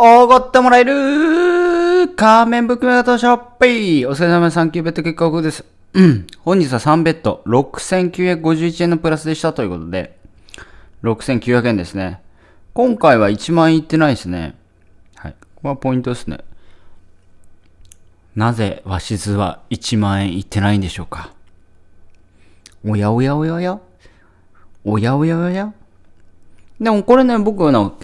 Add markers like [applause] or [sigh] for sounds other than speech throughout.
おごってもらえるー仮面ブックメガトショッピーお疲れ様です。3級ベッド結果です。うん。本日は3ベッド、6951円のプラスでしたということで、6900円ですね。今回は1万円いってないですね。はい。ここはポイントですね。なぜ、鷲津は1万円いってないんでしょうかおやおやおやおやおやおやおやでもこれね、僕の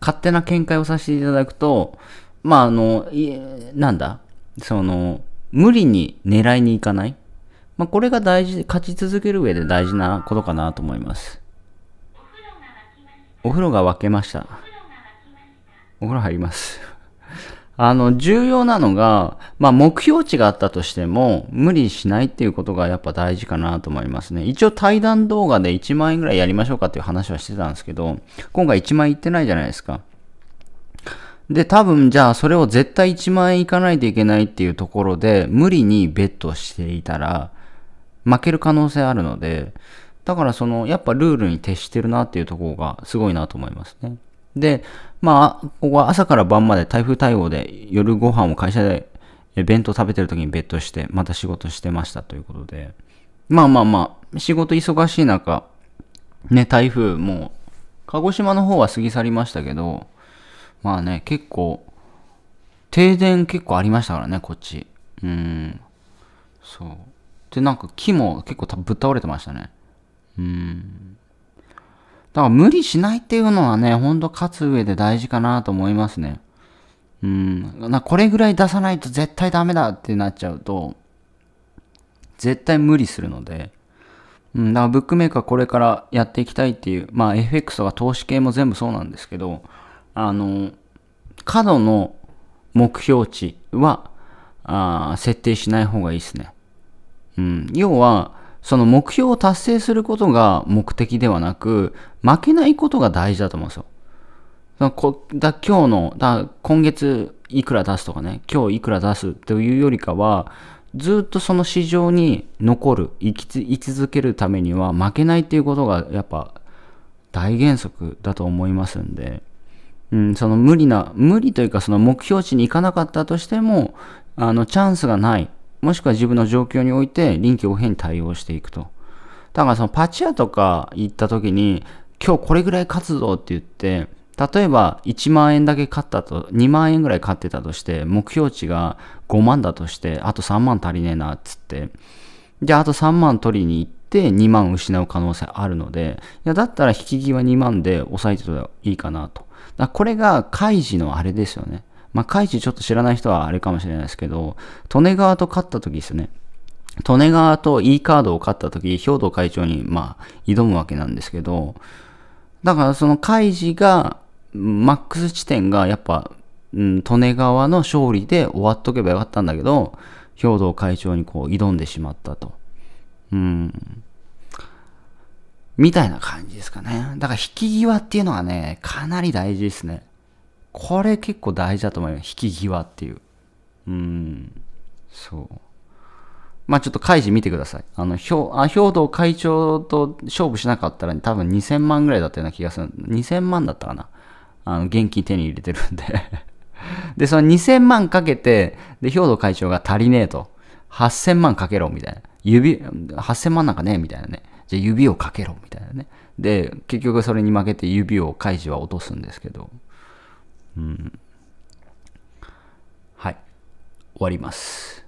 勝手な見解をさせていただくと、まあ、あの、なんだ、その、無理に狙いに行かない。まあ、これが大事、勝ち続ける上で大事なことかなと思います。お風呂が沸けました。お風呂入ります。あの、重要なのが、まあ、目標値があったとしても、無理しないっていうことがやっぱ大事かなと思いますね。一応対談動画で1万円ぐらいやりましょうかっていう話はしてたんですけど、今回1万円いってないじゃないですか。で、多分じゃあそれを絶対1万円いかないといけないっていうところで、無理にベットしていたら、負ける可能性あるので、だからその、やっぱルールに徹してるなっていうところがすごいなと思いますね。で、まあ、ここは朝から晩まで台風対応で夜ご飯を会社で弁当食べてる時にベッドして、また仕事してましたということで。まあまあまあ、仕事忙しい中、ね、台風もう、鹿児島の方は過ぎ去りましたけど、まあね、結構、停電結構ありましたからね、こっち。うん。そう。で、なんか木も結構ぶっ倒れてましたね。うん。だから無理しないっていうのはね、ほんと勝つ上で大事かなと思いますね。うん。なこれぐらい出さないと絶対ダメだってなっちゃうと、絶対無理するので、うん、だからブックメーカーこれからやっていきたいっていう、まあ FX とか投資系も全部そうなんですけど、あの、過度の目標値は、あ設定しない方がいいですね。うん。要は、その目標を達成することが目的ではなく、負けないことが大事だと思うんですよ。だこだ今日の、だ今月いくら出すとかね、今日いくら出すというよりかは、ずっとその市場に残る、生き続けるためには負けないっていうことがやっぱ大原則だと思いますんで、うん、その無理な、無理というかその目標値に行かなかったとしても、あのチャンスがないもしくは自分の状況において臨機応変に対応していくと。だからそのパチ屋とか行った時に、今日これぐらい勝つぞって言って、例えば1万円だけ勝ったと、2万円ぐらい勝ってたとして、目標値が5万だとして、あと3万足りねえなっつって、じゃああと3万取りに行って、2万失う可能性あるので、いやだったら引き際2万で抑えてたらいいかなと。だこれが開示のあれですよね。まあ、カイジちょっと知らない人はあれかもしれないですけど、利根川と勝った時ですね。利根川と E カードを勝った時、兵頭会長に、まあ、挑むわけなんですけど、だからそのイジが、マックス地点がやっぱ、うん、利根川の勝利で終わっとけばよかったんだけど、兵頭会長にこう挑んでしまったと。うん。みたいな感じですかね。だから引き際っていうのはね、かなり大事ですね。これ結構大事だと思います。引き際っていう。うん。そう。まあちょっと開示見てください。あの、兵あ兵道会長と勝負しなかったら、多分2000万ぐらいだったような気がする。2000万だったかな。あの、現金手に入れてるんで [laughs] で、その2000万かけて、で、兵道会長が足りねえと。8000万かけろ、みたいな。指、8000万なんかねえ、みたいなね。じゃ指をかけろ、みたいなね。で、結局それに負けて指を開示は落とすんですけど。うん。はい。終わります。